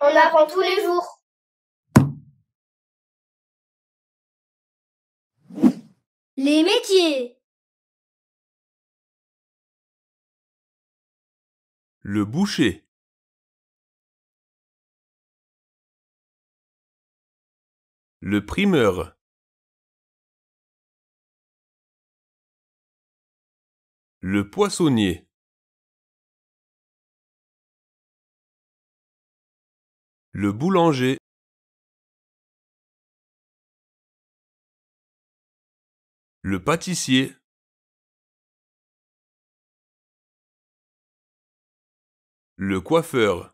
On apprend tous les jours. Les métiers. Le boucher. Le primeur. Le poissonnier. Le boulanger. Le pâtissier. Le coiffeur.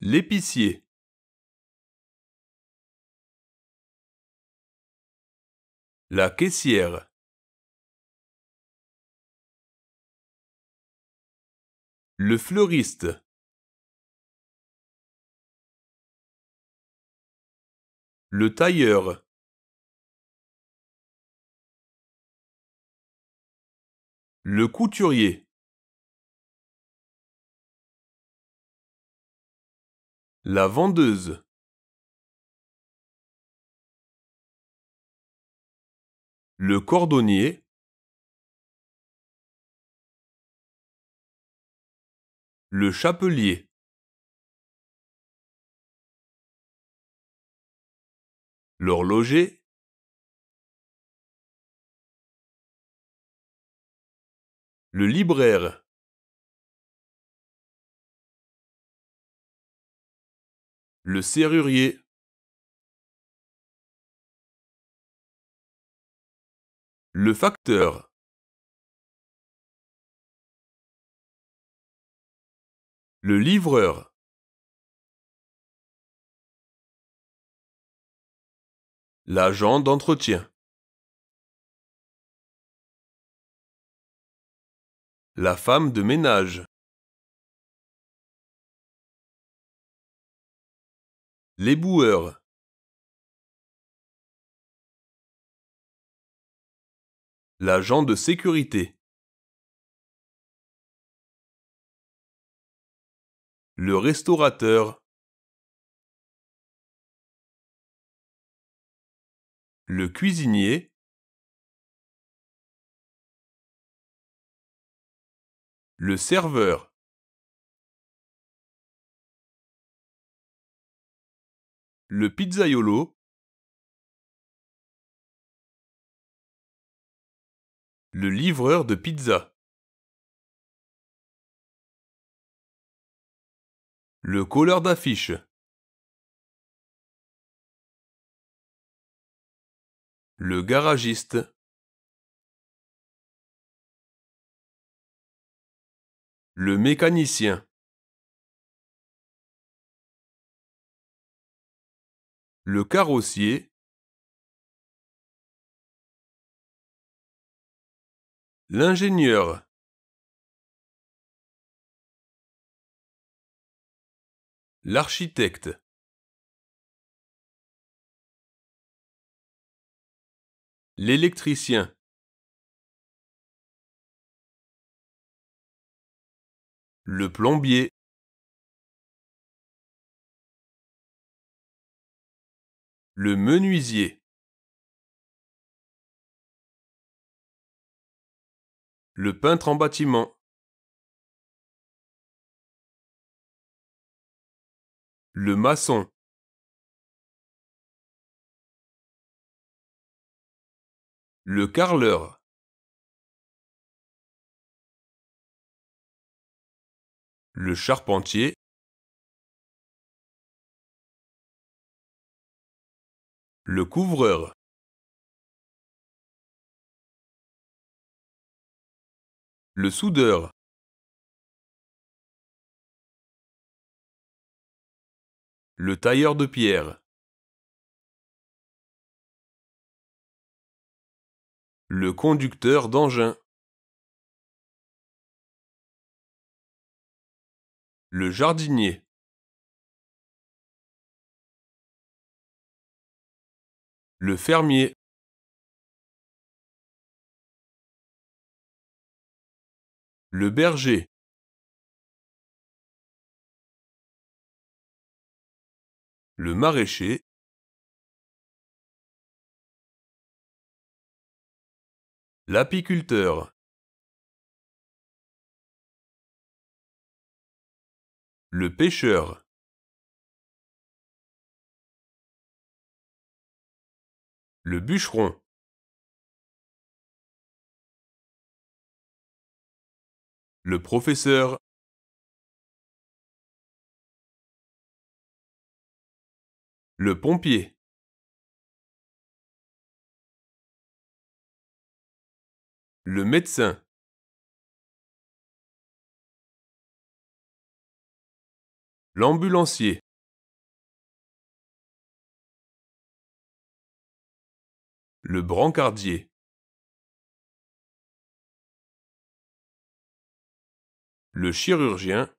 L'épicier. La caissière. Le fleuriste. Le tailleur. Le couturier. La vendeuse. Le cordonnier. Le Chapelier L'horloger Le libraire Le serrurier Le facteur Le livreur. L'agent d'entretien. La femme de ménage. les boueurs, L'agent de sécurité. le restaurateur. Le cuisinier. Le serveur. Le pizzaiolo. Le livreur de pizza. Le colleur d'affiche. Le garagiste. Le mécanicien. Le carrossier. L'ingénieur. L'architecte L'électricien Le plombier Le menuisier Le peintre en bâtiment Le maçon. Le carleur. Le charpentier. Le couvreur. Le soudeur. Le tailleur de pierre. Le conducteur d'engin. Le jardinier. Le fermier. Le berger. le maraîcher L'apiculteur Le pêcheur Le bûcheron Le professeur Le pompier. Le médecin. L'ambulancier. Le brancardier. Le chirurgien.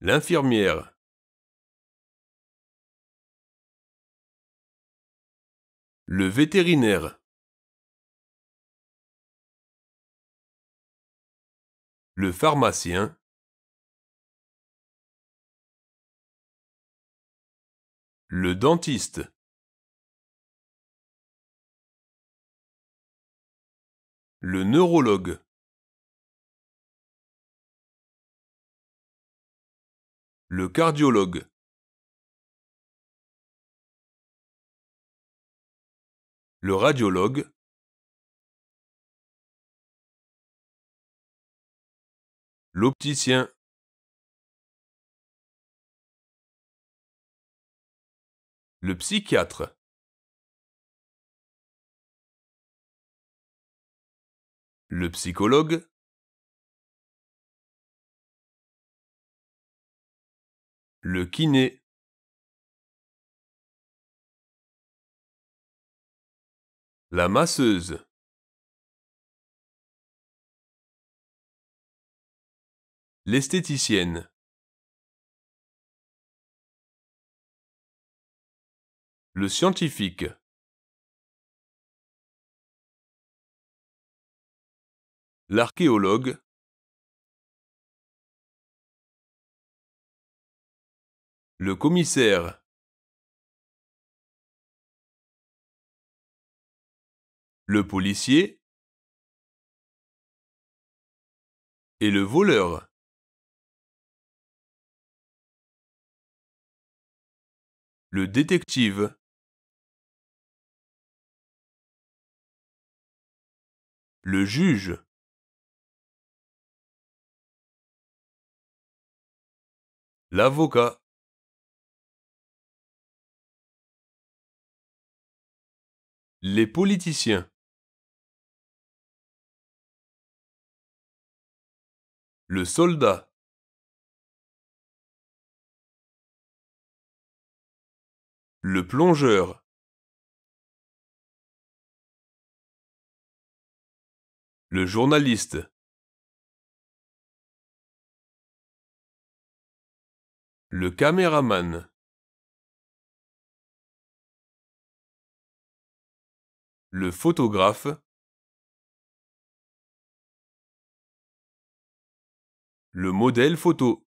L'infirmière Le vétérinaire Le pharmacien Le dentiste Le neurologue Le cardiologue. Le radiologue. L'opticien. Le psychiatre. Le psychologue. Le kiné. La masseuse. L'esthéticienne. Le scientifique. L'archéologue. Le commissaire Le policier Et le voleur Le détective Le juge L'avocat Les politiciens. Le soldat. Le plongeur. Le journaliste. Le caméraman. Le photographe. Le modèle photo.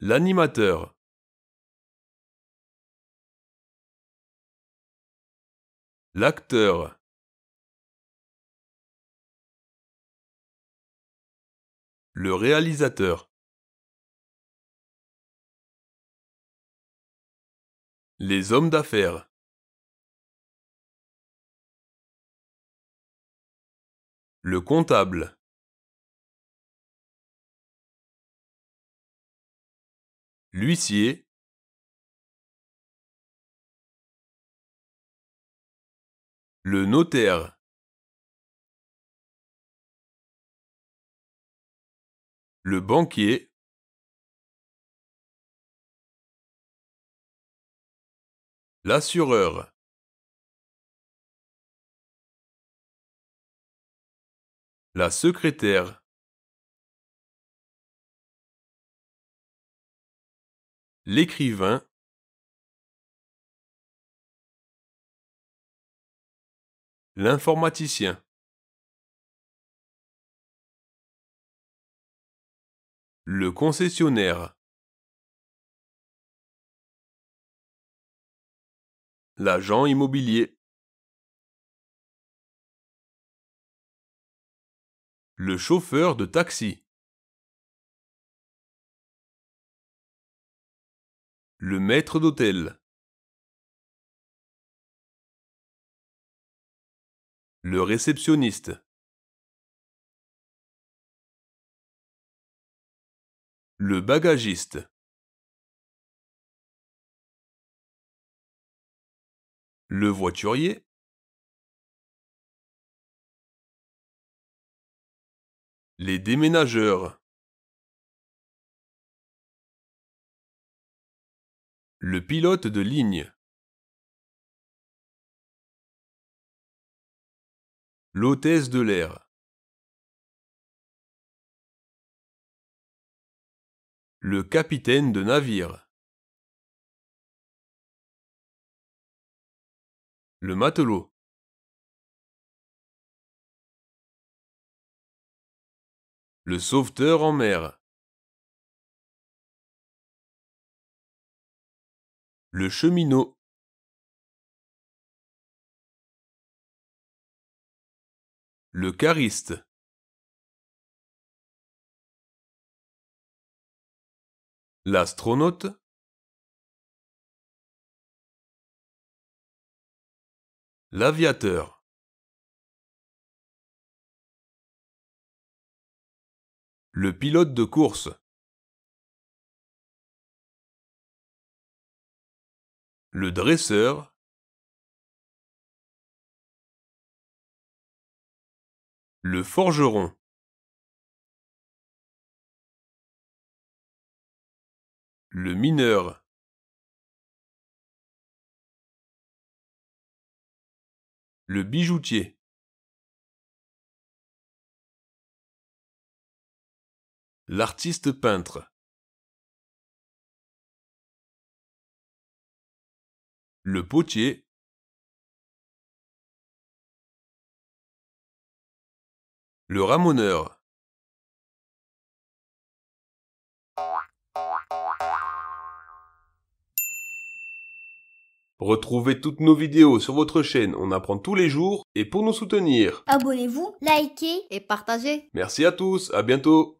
L'animateur. L'acteur. Le réalisateur. Les hommes d'affaires. Le comptable. L'huissier. Le notaire. Le banquier. L'assureur La secrétaire L'écrivain L'informaticien Le concessionnaire l'agent immobilier. Le chauffeur de taxi. Le maître d'hôtel. Le réceptionniste. Le bagagiste. le voiturier, les déménageurs, le pilote de ligne, l'hôtesse de l'air, le capitaine de navire. Le matelot Le sauveteur en mer Le cheminot Le cariste L'astronaute L'aviateur. Le pilote de course. Le dresseur. Le forgeron. Le mineur. Le bijoutier. L'artiste peintre. Le potier. Le ramoneur. Retrouvez toutes nos vidéos sur votre chaîne, on apprend tous les jours, et pour nous soutenir, abonnez-vous, likez et partagez. Merci à tous, à bientôt